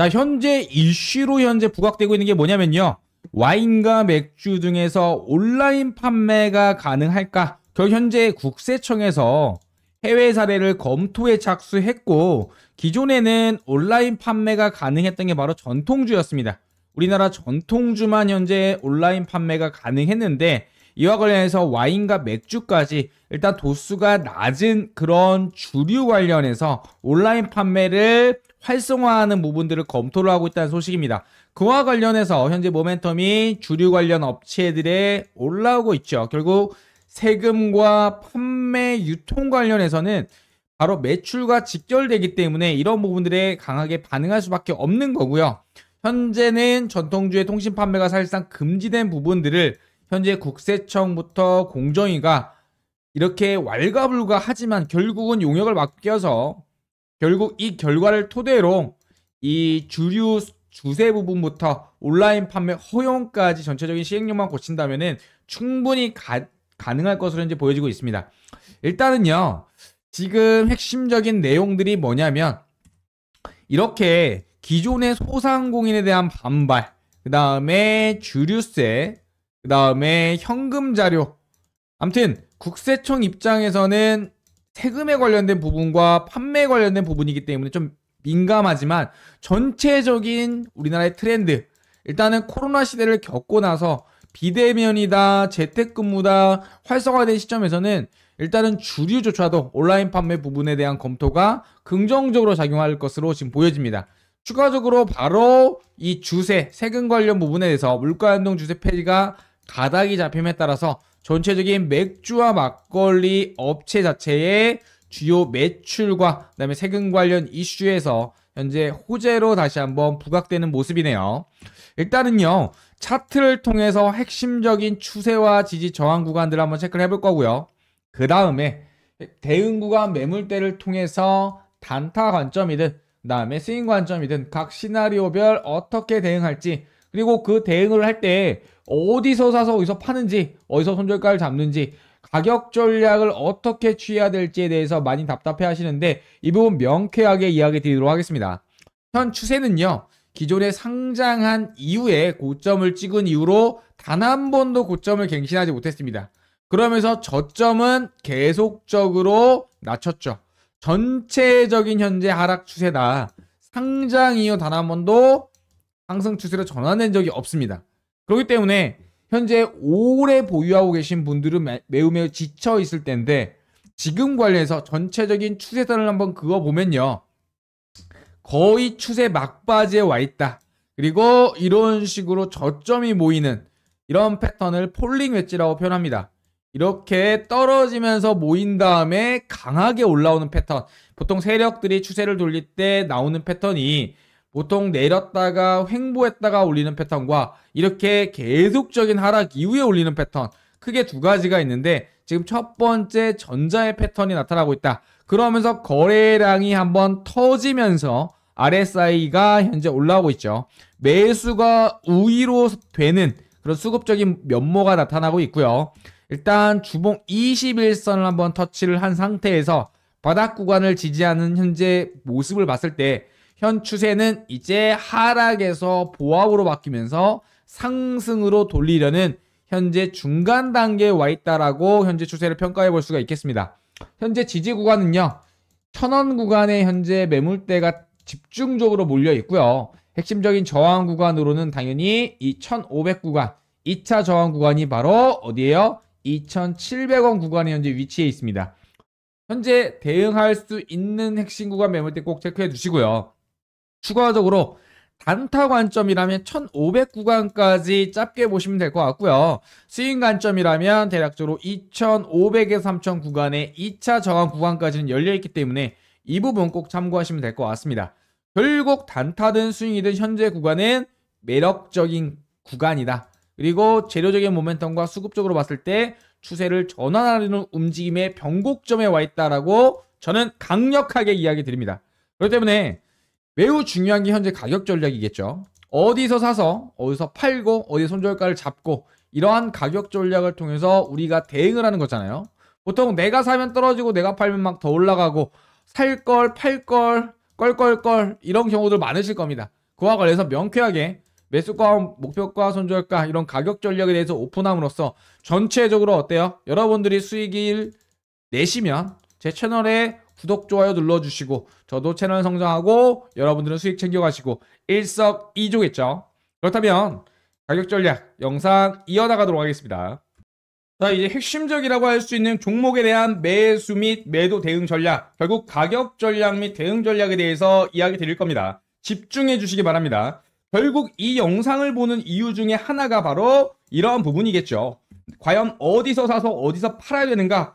자, 현재 이슈로 현재 부각되고 있는 게 뭐냐면요. 와인과 맥주 등에서 온라인 판매가 가능할까? 결 현재 국세청에서 해외 사례를 검토에 착수했고 기존에는 온라인 판매가 가능했던 게 바로 전통주였습니다. 우리나라 전통주만 현재 온라인 판매가 가능했는데 이와 관련해서 와인과 맥주까지 일단 도수가 낮은 그런 주류 관련해서 온라인 판매를 활성화하는 부분들을 검토를 하고 있다는 소식입니다. 그와 관련해서 현재 모멘텀이 주류 관련 업체들에 올라오고 있죠. 결국 세금과 판매 유통 관련해서는 바로 매출과 직결되기 때문에 이런 부분들에 강하게 반응할 수밖에 없는 거고요. 현재는 전통주의 통신 판매가 사실상 금지된 부분들을 현재 국세청부터 공정위가 이렇게 왈가불가하지만 결국은 용역을 맡겨서 결국 이 결과를 토대로 이 주류 주세 부분부터 온라인 판매 허용까지 전체적인 시행령만 고친다면은 충분히 가, 가능할 것으로 이제 보여지고 있습니다. 일단은요, 지금 핵심적인 내용들이 뭐냐면 이렇게 기존의 소상공인에 대한 반발, 그 다음에 주류세, 그 다음에 현금 자료. 암튼 국세청 입장에서는 세금에 관련된 부분과 판매에 관련된 부분이기 때문에 좀 민감하지만 전체적인 우리나라의 트렌드 일단은 코로나 시대를 겪고 나서 비대면이다 재택근무다 활성화된 시점에서는 일단은 주류조차도 온라인 판매 부분에 대한 검토가 긍정적으로 작용할 것으로 지금 보여집니다. 추가적으로 바로 이 주세 세금 관련 부분에 대해서 물가연동 주세 폐지가 가닥이 잡힘에 따라서 전체적인 맥주와 막걸리 업체 자체의 주요 매출과 그다음에 세금 관련 이슈에서 현재 호재로 다시 한번 부각되는 모습이네요. 일단은요. 차트를 통해서 핵심적인 추세와 지지 저항 구간들을 한번 체크를 해볼 거고요. 그 다음에 대응 구간 매물대를 통해서 단타 관점이든 그 다음에 스윙 관점이든 각 시나리오별 어떻게 대응할지 그리고 그 대응을 할 때 어디서 사서 어디서 파는지 어디서 손절가를 잡는지 가격 전략을 어떻게 취해야 될지에 대해서 많이 답답해 하시는데 이 부분 명쾌하게 이야기 드리도록 하겠습니다. 현 추세는요. 기존에 상장한 이후에 고점을 찍은 이후로 단 한 번도 고점을 갱신하지 못했습니다. 그러면서 저점은 계속적으로 낮췄죠. 전체적인 현재 하락 추세다. 상장 이후 단 한 번도 상승 추세로 전환된 적이 없습니다. 그렇기 때문에 현재 오래 보유하고 계신 분들은 매우 매우 지쳐 있을 텐데 지금 관련해서 전체적인 추세선을 한번 그어보면요. 거의 추세 막바지에 와 있다. 그리고 이런 식으로 저점이 모이는 이런 패턴을 폴링 웨지라고 표현합니다. 이렇게 떨어지면서 모인 다음에 강하게 올라오는 패턴. 보통 세력들이 추세를 돌릴 때 나오는 패턴이 보통 내렸다가 횡보했다가 올리는 패턴과 이렇게 계속적인 하락 이후에 올리는 패턴 크게 두 가지가 있는데 지금 첫 번째 전자의 패턴이 나타나고 있다. 그러면서 거래량이 한번 터지면서 RSI가 현재 올라오고 있죠. 매수가 우위로 되는 그런 수급적인 면모가 나타나고 있고요. 일단 주봉 21선을 한번 터치를 한 상태에서 바닥 구간을 지지하는 현재 모습을 봤을 때현 추세는 이제 하락에서 보합으로 바뀌면서 상승으로 돌리려는 현재 중간 단계에 와 있다라고 현재 추세를 평가해 볼 수가 있겠습니다. 현재 지지 구간은요. 천원 구간에 현재 매물대가 집중적으로 몰려 있고요. 핵심적인 저항 구간으로는 당연히 이1500 구간, 2차 저항 구간이 바로 어디예요? 2700원 구간에 현재 위치해 있습니다. 현재 대응할 수 있는 핵심 구간 매물대 꼭 체크해 두시고요 추가적으로 단타 관점이라면 1500 구간까지 짧게 보시면 될 것 같고요. 스윙 관점이라면 대략적으로 2500에서 3000 구간의 2차 저항 구간까지는 열려있기 때문에 이 부분 꼭 참고하시면 될 것 같습니다. 결국 단타든 스윙이든 현재 구간은 매력적인 구간이다. 그리고 재료적인 모멘텀과 수급적으로 봤을 때 추세를 전환하는 움직임의 변곡점에 와 있다라고 저는 강력하게 이야기 드립니다. 그렇기 때문에 매우 중요한 게 현재 가격 전략이겠죠. 어디서 사서 어디서 팔고 어디 손절가를 잡고 이러한 가격 전략을 통해서 우리가 대응을 하는 거잖아요. 보통 내가 사면 떨어지고 내가 팔면 막 더 올라가고 살 걸 팔걸 껄껄껄 이런 경우들 많으실 겁니다. 그와 관련해서 명쾌하게 매수가 목표가 손절가 이런 가격 전략에 대해서 오픈함으로써 전체적으로 어때요? 여러분들이 수익을 내시면 제 채널에 구독, 좋아요 눌러주시고 저도 채널 성장하고 여러분들은 수익 챙겨가시고 일석이조겠죠. 그렇다면 가격 전략 영상 이어나가도록 하겠습니다. 자 이제 핵심적이라고 할 수 있는 종목에 대한 매수 및 매도 대응 전략 결국 가격 전략 및 대응 전략에 대해서 이야기 드릴 겁니다. 집중해 주시기 바랍니다. 결국 이 영상을 보는 이유 중에 하나가 바로 이러한 부분이겠죠. 과연 어디서 사서 어디서 팔아야 되는가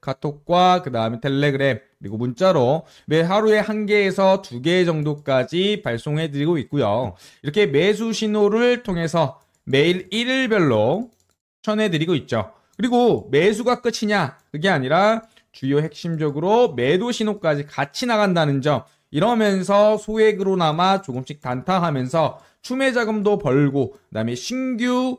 카톡과 그 다음에 텔레그램 그리고 문자로 매 하루에 한 개에서 두 개 정도까지 발송해 드리고 있고요. 이렇게 매수 신호를 통해서 매일 일일별로 추천해 드리고 있죠. 그리고 매수가 끝이냐 그게 아니라 주요 핵심적으로 매도 신호까지 같이 나간다는 점 이러면서 소액으로나마 조금씩 단타하면서 추매 자금도 벌고 그다음에 신규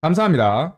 감사합니다.